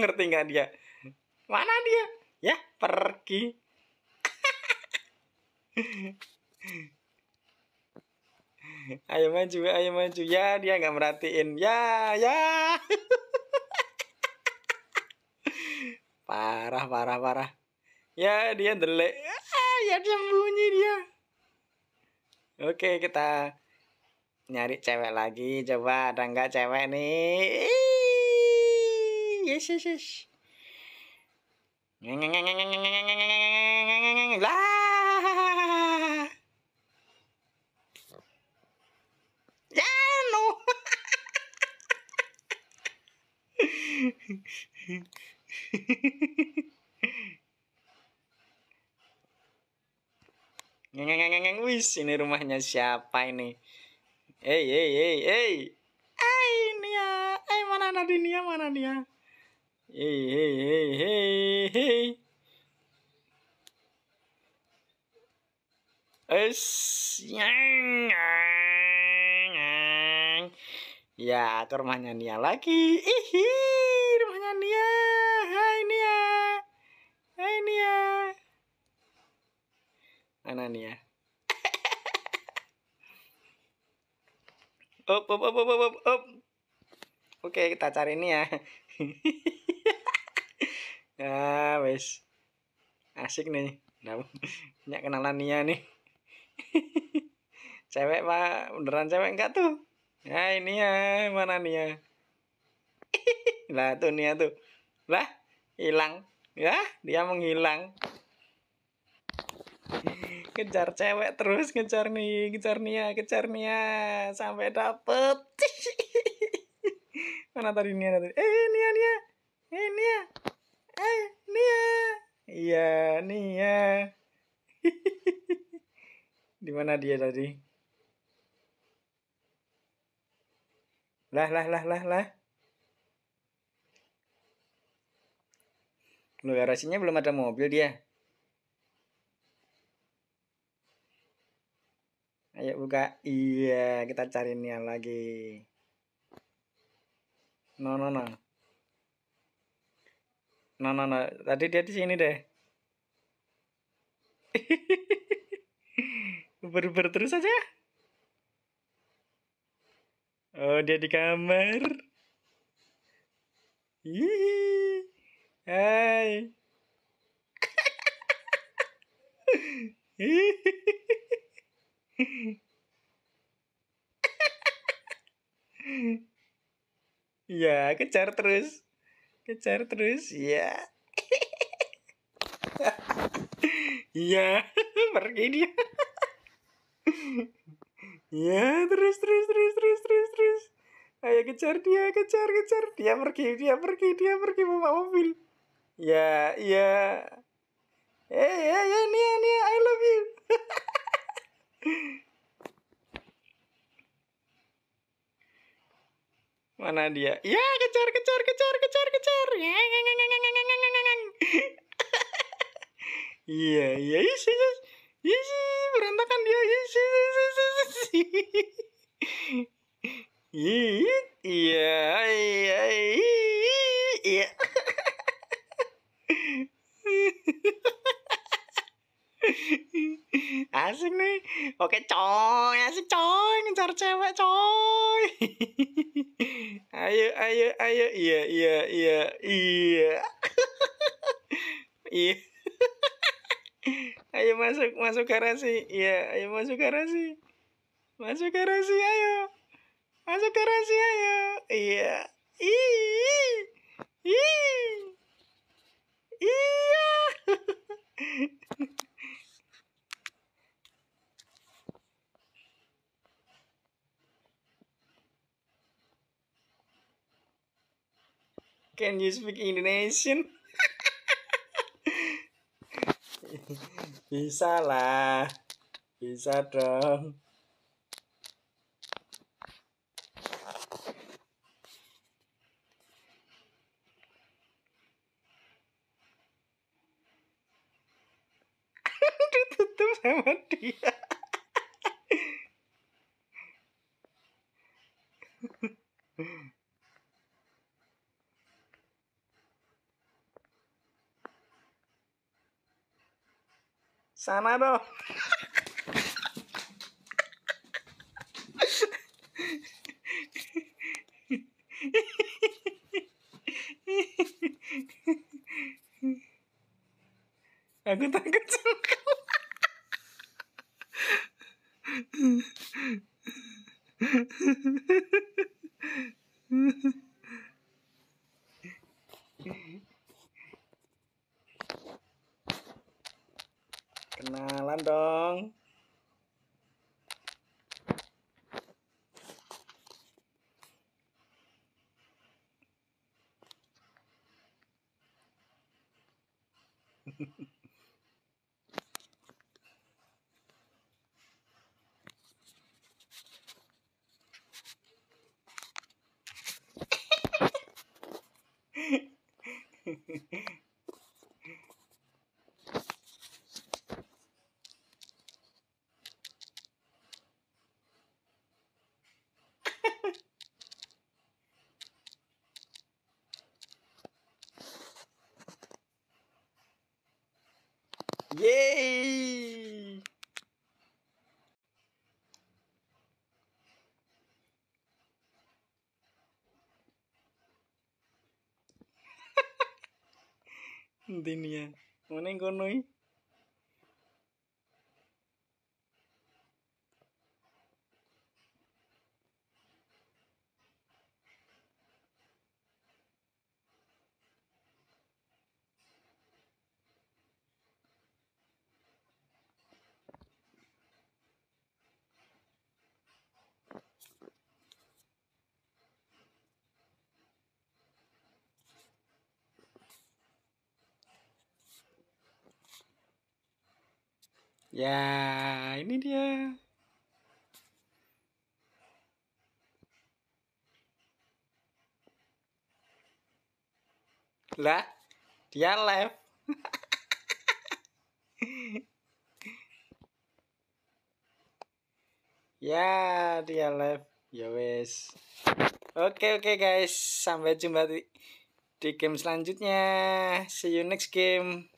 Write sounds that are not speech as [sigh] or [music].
ngerti nggak dia mana dia ya pergi ayo maju ayo maju ya dia nggak merhatiin ya ya parah parah parah ya dia delek ah, ya dia bunyi dia oke kita nyari cewek lagi coba ada nggak cewek nih yes yes yes ya no wis ini rumahnya siapa ini? Hey, hey, hey, hey. Ay, Nia, ay mana Nadia, mana dia? Hey, hey, hey, hey, hey. Es, Ya, ke rumahnya Nia lagi. Ih, rumahnya Nia. Hai Nia. Hai Nia. Mana Nia? up, up, up, up, up, up. Oke, kita cari Nia. [laughs] Ya ah, wes. Asik nih. Nah, banyak kenalan Nia nih. [laughs] cewek pak, beneran cewek enggak tuh? Ya ini ya, mana Nia? [laughs] lah tuh Nia tuh. Lah, hilang. Ya, dia menghilang. [laughs] Kejar cewek terus, kejar nih, kejar Nia, kejar Nia sampai dapet. mana tadi Nia tadi? Eh, Nia Nia. Iya, nih ya. [laughs] Di mana dia tadi? Lah, lah, lah, lah, lah. Lu garasinya belum ada mobil dia. Ayo buka. Iya, kita cari Nia lagi. No, no, no. No, no, no. Tadi dia di sini deh. [laughs] uber terus aja. Oh, dia di kamar. Hihi. Hai. [laughs] ya, kejar terus kejar terus ya iya, [laughs] iya [laughs] pergi dia [laughs] ya terus terus terus terus terus terus ayo kejar dia kejar kejar dia pergi dia pergi dia pergi bawa mobil ya ya eh ya ya Nia Nia I love you Mana dia? Ya, kejar, kejar, kejar, kejar, kejar. Iya, iya, iya, iya, yes, berantakan dia, Iya, yes, yes, yes, yes. Iya, iya, iya. asik nih oke coy asik coy ngejar cewek coy [laughs] ayo ayo ayo iya iya iya iya [laughs] iya. [laughs] iya ayo masuk masuk garasi iya ayo masuk garasi masuk garasi ayo masuk garasi ayo iya ih ih Can you speak Indonesian? [laughs] Bisa lah. Bisa dong. [laughs] Ditutup sama dia. sana dong aku takut kenalan dong. [laughs] Yeah! Dunia, mana yang konoi? Ya, ini dia. Lah, dia live. [laughs] ya, dia live. Ya wes. Oke oke guys, sampai jumpa di, di game selanjutnya. See you next game.